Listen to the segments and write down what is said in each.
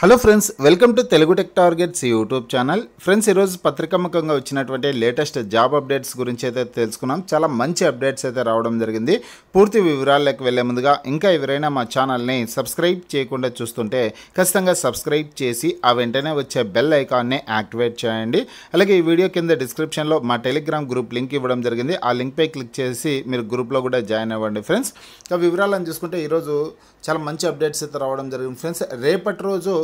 hello friends welcome to Telugu tech targets YouTube channel friends ఈరోజు పత్రికాముఖంగా వచ్చినటువంటి లేటెస్ట్ జాబ్ అప్డేట్స్ గురించి అయితే తెలుసుకున్నాం చాలా మంచి అప్డేట్స్ అయితే రావడం జరిగింది పూర్తి వివరాల్లోకి వెళ్ళే ముందుగా ఇంకా ఎవరైనా మా ఛానల్ని సబ్స్క్రైబ్ చేయకుండా చూస్తుంటే ఖచ్చితంగా సబ్స్క్రైబ్ చేసి ఆ వెంటనే వచ్చే బెల్ ఐకాన్ని యాక్టివేట్ చేయండి అలాగే ఈ వీడియో కింద డిస్క్రిప్షన్లో మా టెలిగ్రామ్ గ్రూప్ లింక్ ఇవ్వడం జరిగింది ఆ లింక్పై క్లిక్ చేసి మీరు గ్రూప్లో కూడా జాయిన్ అవ్వండి ఫ్రెండ్స్ ఆ వివరాలను చూసుకుంటే ఈరోజు చాలా మంచి అప్డేట్స్ అయితే రావడం జరిగింది ఫ్రెండ్స్ రేపటి రోజు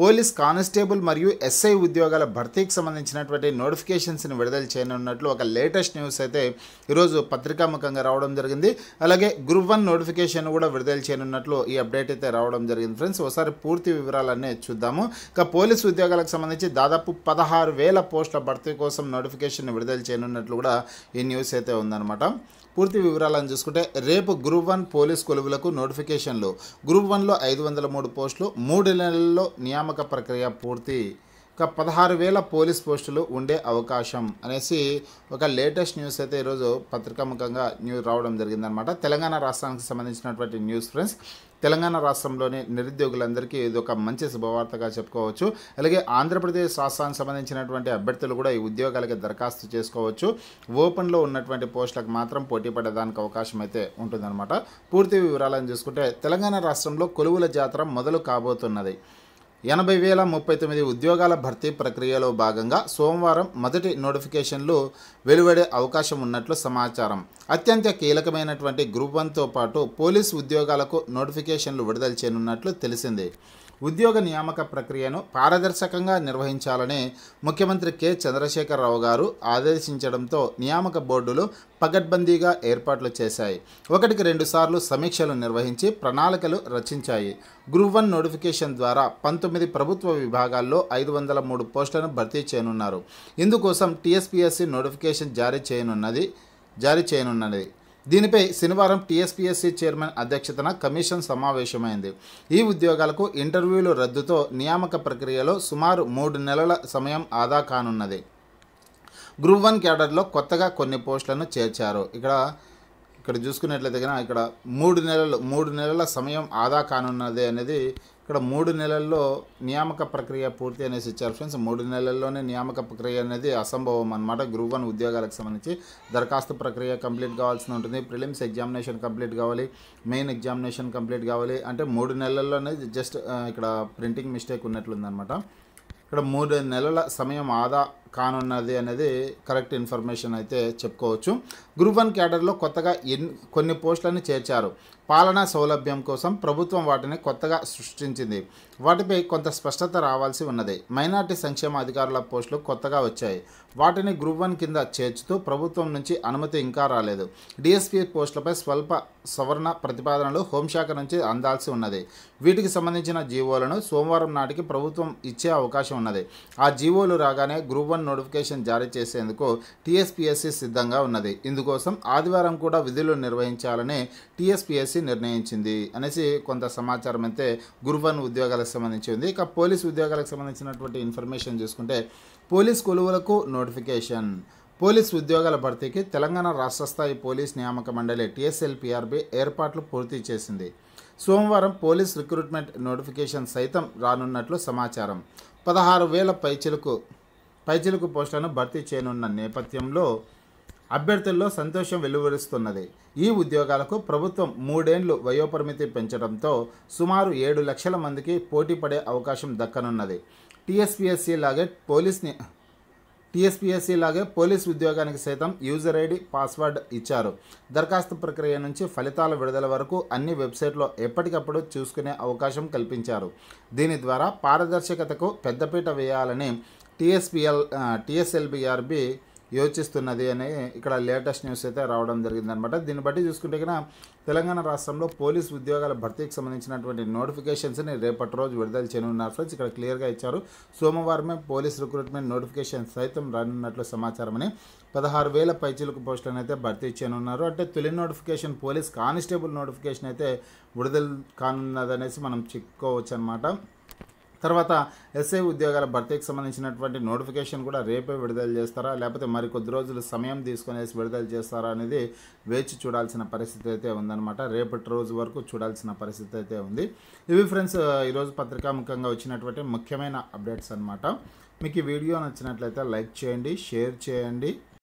పోలీస్ కానిస్టేబుల్ మరియు ఎస్ఐ ఉద్యోగాల భర్తీకి సంబంధించినటువంటి నోటిఫికేషన్స్ని విడుదల చేయనున్నట్లు ఒక లేటెస్ట్ న్యూస్ అయితే ఈరోజు పత్రికాముఖంగా రావడం జరిగింది అలాగే గ్రూప్ వన్ నోటిఫికేషన్ కూడా విడుదల చేయనున్నట్లు ఈ అప్డేట్ అయితే రావడం జరిగింది ఫ్రెండ్స్ ఒకసారి పూర్తి వివరాలన్నీ చూద్దాము ఇక పోలీస్ ఉద్యోగాలకు సంబంధించి దాదాపు పదహారు వేల పోస్టుల భర్తీ కోసం నోటిఫికేషన్ విడుదల చేయనున్నట్లు కూడా ఈ న్యూస్ అయితే ఉందన్నమాట పూర్తి వివరాలను చూసుకుంటే రేపు గ్రూప్ వన్ పోలీస్ కొలువులకు నోటిఫికేషన్లు గ్రూప్ వన్లో ఐదు వందల మూడు పోస్టులు మూడు నెలల్లో నియామ నియామక ప్రక్రియ పూర్తి ఒక పదహారు వేల పోలీస్ పోస్టులు ఉండే అవకాశం అనేసి ఒక లేటెస్ట్ న్యూస్ అయితే ఈరోజు పత్రికాముఖంగా న్యూస్ రావడం జరిగిందనమాట తెలంగాణ రాష్ట్రానికి సంబంధించినటువంటి న్యూస్ ఫ్రెండ్స్ తెలంగాణ రాష్ట్రంలోని నిరుద్యోగులందరికీ ఇది ఒక మంచి శుభవార్తగా చెప్పుకోవచ్చు అలాగే ఆంధ్రప్రదేశ్ రాష్ట్రానికి సంబంధించినటువంటి అభ్యర్థులు కూడా ఈ ఉద్యోగాలకి దరఖాస్తు చేసుకోవచ్చు ఓపెన్లో ఉన్నటువంటి పోస్టులకు మాత్రం పోటీ పడేదానికి అవకాశం అయితే ఉంటుందన్నమాట పూర్తి వివరాలను చూసుకుంటే తెలంగాణ రాష్ట్రంలో కొలువుల జాతర మొదలు కాబోతున్నది ఎనభై వేల ముప్పై తొమ్మిది ఉద్యోగాల భర్తీ ప్రక్రియలో భాగంగా సోమవారం మొదటి నోటిఫికేషన్లు వెలువడే అవకాశం ఉన్నట్లు సమాచారం అత్యంత కీలకమైనటువంటి గ్రూప్ వన్తో పాటు పోలీస్ ఉద్యోగాలకు నోటిఫికేషన్లు విడుదల చేయనున్నట్లు తెలిసింది ఉద్యోగ నియామక ప్రక్రియను పారదర్శకంగా నిర్వహించాలని ముఖ్యమంత్రి కె చంద్రశేఖరరావు గారు ఆదేశించడంతో నియామక బోర్డులు పగడ్బందీగా ఏర్పాట్లు చేశాయి ఒకటికి రెండుసార్లు సమీక్షలు నిర్వహించి ప్రణాళికలు రచించాయి గ్రూప్ వన్ నోటిఫికేషన్ ద్వారా పంతొమ్మిది ప్రభుత్వ విభాగాల్లో ఐదు వందల మూడు పోస్టులను భర్తీ చేయనున్నారు ఇందుకోసం టీఎస్పీఎస్సీ నోటిఫికేషన్ జారీ చేయనున్నది జారీ చేయనున్నది దీనిపై శనివారం టీఎస్పీఎస్సీ చైర్మన్ అధ్యక్షతన కమిషన్ సమావేశమైంది ఈ ఉద్యోగాలకు ఇంటర్వ్యూలు రద్దుతో నియామక ప్రక్రియలో సుమారు మూడు నెలల సమయం ఆదా కానున్నది గ్రూప్ వన్ క్యాడర్లో కొత్తగా కొన్ని పోస్టులను చేర్చారు ఇక్కడ ఇక్కడ చూసుకున్నట్లయితే ఇక్కడ మూడు నెలలు మూడు నెలల సమయం ఆదా కానున్నది అనేది ఇక్కడ మూడు నెలల్లో నియామక ప్రక్రియ పూర్తి అనేసి ఇచ్చారు ఫ్రెండ్స్ మూడు నెలల్లోనే నియామక ప్రక్రియ అనేది అసంభవం అనమాట గ్రూప్ వన్ ఉద్యోగాలకు సంబంధించి దరఖాస్తు ప్రక్రియ కంప్లీట్ కావాల్సి ఉంటుంది ప్రిలిమ్స్ ఎగ్జామినేషన్ కంప్లీట్ కావాలి మెయిన్ ఎగ్జామినేషన్ కంప్లీట్ కావాలి అంటే మూడు నెలల్లోనే జస్ట్ ఇక్కడ ప్రింటింగ్ మిస్టేక్ ఉన్నట్లుందనమాట ఇక్కడ మూడు నెలల సమయం ఆదా కానున్నది అనేది కరెక్ట్ ఇన్ఫర్మేషన్ అయితే చెప్పుకోవచ్చు గ్రూప్ వన్ క్యాడర్లో కొత్తగా ఎన్ని కొన్ని పోస్టులను చేర్చారు పాలనా సౌలభ్యం కోసం ప్రభుత్వం వాటిని కొత్తగా సృష్టించింది వాటిపై కొంత స్పష్టత రావాల్సి ఉన్నది మైనార్టీ సంక్షేమ అధికారుల పోస్టులు కొత్తగా వచ్చాయి వాటిని గ్రూప్ వన్ కింద చేర్చుతూ ప్రభుత్వం నుంచి అనుమతి ఇంకా రాలేదు డిఎస్పీ పోస్టులపై స్వల్ప సవరణ ప్రతిపాదనలు హోంశాఖ నుంచి అందాల్సి ఉన్నది వీటికి సంబంధించిన జీవోలను సోమవారం నాటికి ప్రభుత్వం ఇచ్చే అవకాశం ఉన్నది ఆ జీవోలు రాగానే గ్రూప్ వన్ నోటిఫికేషన్ జారీ చేసేందుకు టీఎస్పీఎస్సీ సిద్ధంగా ఉన్నది ఇందుకోసం ఆదివారం కూడా విధులు నిర్వహించాలని టీఎస్పీఎస్సీ నిర్ణయించింది అనేసి కొంత సమాచారం అయితే గురువన్ ఉద్యోగాలకు సంబంధించి ఉంది ఇక పోలీస్ ఉద్యోగాలకు సంబంధించినటువంటి ఇన్ఫర్మేషన్ చూసుకుంటే పోలీస్ కొలువులకు నోటిఫికేషన్ పోలీస్ ఉద్యోగాల భర్తీకి తెలంగాణ రాష్ట్ర స్థాయి పోలీస్ నియామక మండలి టీఎస్ఎల్పిఆర్బి ఏర్పాట్లు పూర్తి చేసింది సోమవారం పోలీస్ రిక్రూట్మెంట్ నోటిఫికేషన్ సైతం రానున్నట్లు సమాచారం పదహారు వేల పైచలకు పైచిలుకు పోస్టులను భర్తీ చేయనున్న నేపథ్యంలో అభ్యర్థుల్లో సంతోషం వెలువరుస్తున్నది ఈ ఉద్యోగాలకు ప్రభుత్వం మూడేండ్లు వయోపరిమితి పెంచడంతో సుమారు ఏడు లక్షల మందికి పోటీ పడే అవకాశం దక్కనున్నది టీఎస్పీఎస్సీ లాగే పోలీస్ని టీఎస్పీఎస్సీ లాగే పోలీస్ ఉద్యోగానికి సైతం యూజర్ ఐడి పాస్వర్డ్ ఇచ్చారు దరఖాస్తు ప్రక్రియ నుంచి ఫలితాల విడుదల వరకు అన్ని వెబ్సైట్లో ఎప్పటికప్పుడు చూసుకునే అవకాశం కల్పించారు దీని ద్వారా పారదర్శకతకు పెద్దపీట వేయాలని టీఎస్బిఎల్ టీఎస్ఎల్బిఆర్బి యోచిస్తున్నది అని ఇక్కడ లేటెస్ట్ న్యూస్ అయితే రావడం జరిగిందనమాట దీన్ని బట్టి చూసుకుంటే కనుక తెలంగాణ రాష్ట్రంలో పోలీస్ ఉద్యోగాల భర్తీకి సంబంధించినటువంటి నోటిఫికేషన్స్ని రేపటి రోజు విడుదల చేయనున్నారు ఫ్రెండ్స్ ఇక్కడ క్లియర్గా ఇచ్చారు సోమవారమే పోలీస్ రిక్రూట్మెంట్ నోటిఫికేషన్ సైతం రానున్నట్లు సమాచారం అని పదహారు వేల పైచీలకు పోస్టులను అయితే భర్తీ చేయనున్నారు అంటే తొలి నోటిఫికేషన్ పోలీస్ కానిస్టేబుల్ నోటిఫికేషన్ అయితే విడుదల కానున్నదనేసి మనం చెప్పుకోవచ్చు అనమాట తర్వాత ఎస్ఐ ఉద్యోగాల భర్తీకి సంబంధించినటువంటి నోటిఫికేషన్ కూడా రేపే విడుదల చేస్తారా లేకపోతే మరికొద్ది రోజులు సమయం తీసుకునేసి విడుదల చేస్తారా అనేది వేచి చూడాల్సిన పరిస్థితి అయితే ఉందన్నమాట రేపటి రోజు వరకు చూడాల్సిన పరిస్థితి అయితే ఉంది ఇవి ఫ్రెండ్స్ ఈరోజు పత్రికాముఖంగా వచ్చినటువంటి ముఖ్యమైన అప్డేట్స్ అనమాట మీకు ఈ వీడియో నచ్చినట్లయితే లైక్ చేయండి షేర్ చేయండి